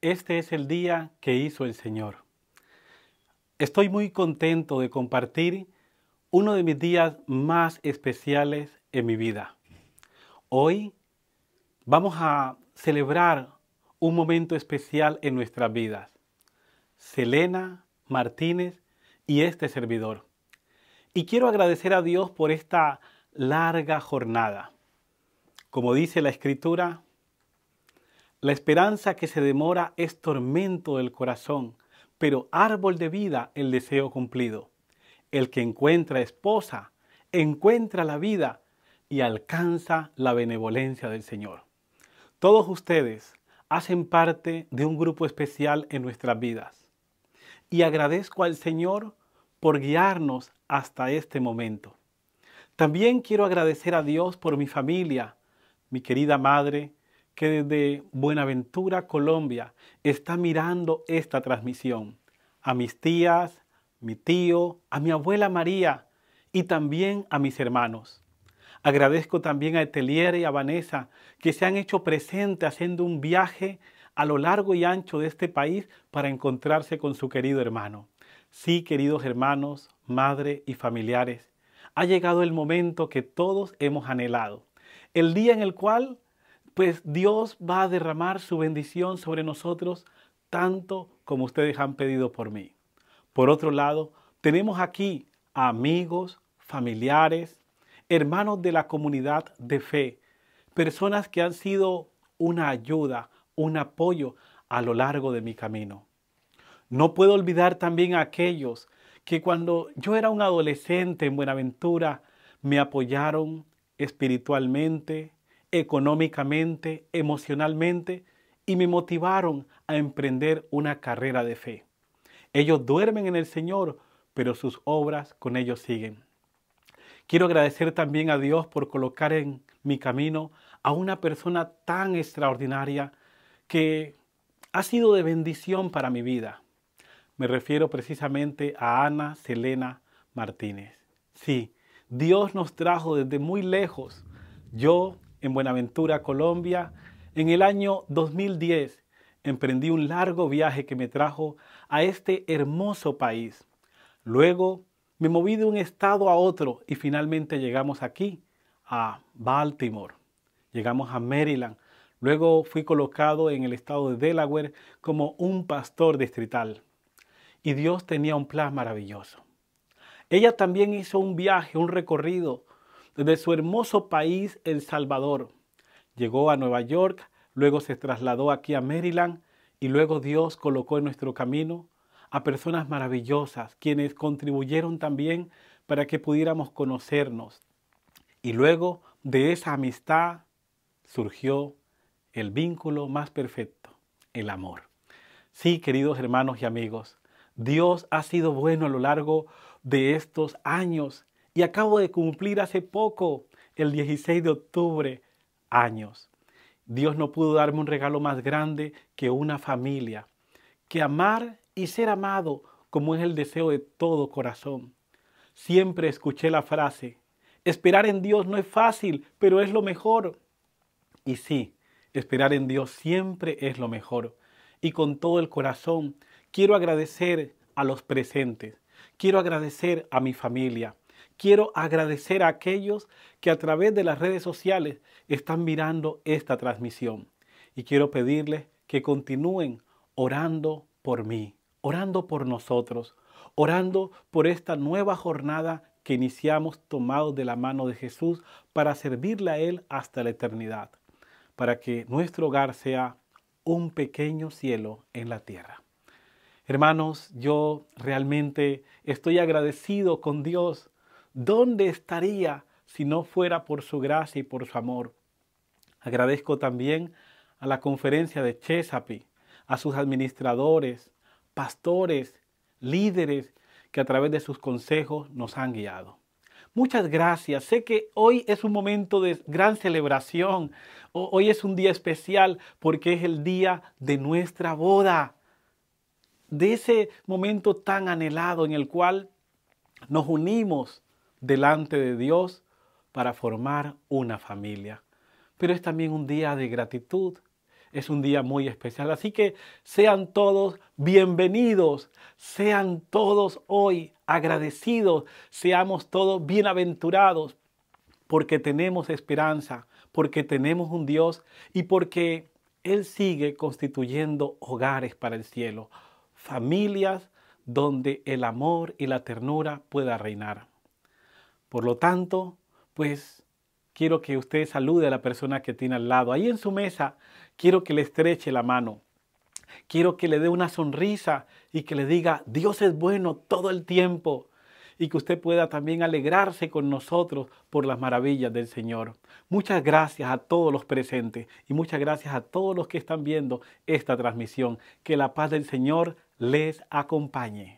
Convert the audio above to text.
Este es el día que hizo el Señor. Estoy muy contento de compartir uno de mis días más especiales en mi vida. Hoy vamos a celebrar un momento especial en nuestras vidas. Selena Martínez y este servidor. Y quiero agradecer a Dios por esta larga jornada. Como dice la escritura, la esperanza que se demora es tormento del corazón, pero árbol de vida el deseo cumplido. El que encuentra esposa, encuentra la vida y alcanza la benevolencia del Señor. Todos ustedes hacen parte de un grupo especial en nuestras vidas. Y agradezco al Señor por guiarnos hasta este momento. También quiero agradecer a Dios por mi familia, mi querida madre, que desde Buenaventura, Colombia, está mirando esta transmisión. A mis tías, mi tío, a mi abuela María y también a mis hermanos. Agradezco también a Etelier y a Vanessa que se han hecho presentes haciendo un viaje a lo largo y ancho de este país para encontrarse con su querido hermano. Sí, queridos hermanos, madre y familiares, ha llegado el momento que todos hemos anhelado, el día en el cual pues Dios va a derramar su bendición sobre nosotros tanto como ustedes han pedido por mí. Por otro lado, tenemos aquí amigos, familiares, hermanos de la comunidad de fe, personas que han sido una ayuda, un apoyo a lo largo de mi camino. No puedo olvidar también a aquellos que cuando yo era un adolescente en Buenaventura me apoyaron espiritualmente, económicamente, emocionalmente, y me motivaron a emprender una carrera de fe. Ellos duermen en el Señor, pero sus obras con ellos siguen. Quiero agradecer también a Dios por colocar en mi camino a una persona tan extraordinaria que ha sido de bendición para mi vida. Me refiero precisamente a Ana Selena Martínez. Sí, Dios nos trajo desde muy lejos. Yo en Buenaventura, Colombia. En el año 2010 emprendí un largo viaje que me trajo a este hermoso país. Luego me moví de un estado a otro y finalmente llegamos aquí, a Baltimore. Llegamos a Maryland. Luego fui colocado en el estado de Delaware como un pastor distrital. Y Dios tenía un plan maravilloso. Ella también hizo un viaje, un recorrido de su hermoso país, El Salvador. Llegó a Nueva York, luego se trasladó aquí a Maryland y luego Dios colocó en nuestro camino a personas maravillosas, quienes contribuyeron también para que pudiéramos conocernos. Y luego de esa amistad surgió el vínculo más perfecto, el amor. Sí, queridos hermanos y amigos, Dios ha sido bueno a lo largo de estos años y acabo de cumplir hace poco, el 16 de octubre, años. Dios no pudo darme un regalo más grande que una familia, que amar y ser amado como es el deseo de todo corazón. Siempre escuché la frase, esperar en Dios no es fácil, pero es lo mejor. Y sí, esperar en Dios siempre es lo mejor. Y con todo el corazón quiero agradecer a los presentes, quiero agradecer a mi familia, Quiero agradecer a aquellos que a través de las redes sociales están mirando esta transmisión. Y quiero pedirles que continúen orando por mí, orando por nosotros, orando por esta nueva jornada que iniciamos tomados de la mano de Jesús para servirle a Él hasta la eternidad, para que nuestro hogar sea un pequeño cielo en la tierra. Hermanos, yo realmente estoy agradecido con Dios ¿Dónde estaría si no fuera por su gracia y por su amor? Agradezco también a la conferencia de Chesapeake, a sus administradores, pastores, líderes que a través de sus consejos nos han guiado. Muchas gracias. Sé que hoy es un momento de gran celebración. Hoy es un día especial porque es el día de nuestra boda. De ese momento tan anhelado en el cual nos unimos delante de Dios para formar una familia. Pero es también un día de gratitud, es un día muy especial. Así que sean todos bienvenidos, sean todos hoy agradecidos, seamos todos bienaventurados, porque tenemos esperanza, porque tenemos un Dios y porque Él sigue constituyendo hogares para el cielo, familias donde el amor y la ternura pueda reinar. Por lo tanto, pues quiero que usted salude a la persona que tiene al lado. Ahí en su mesa, quiero que le estreche la mano. Quiero que le dé una sonrisa y que le diga, Dios es bueno todo el tiempo. Y que usted pueda también alegrarse con nosotros por las maravillas del Señor. Muchas gracias a todos los presentes y muchas gracias a todos los que están viendo esta transmisión. Que la paz del Señor les acompañe.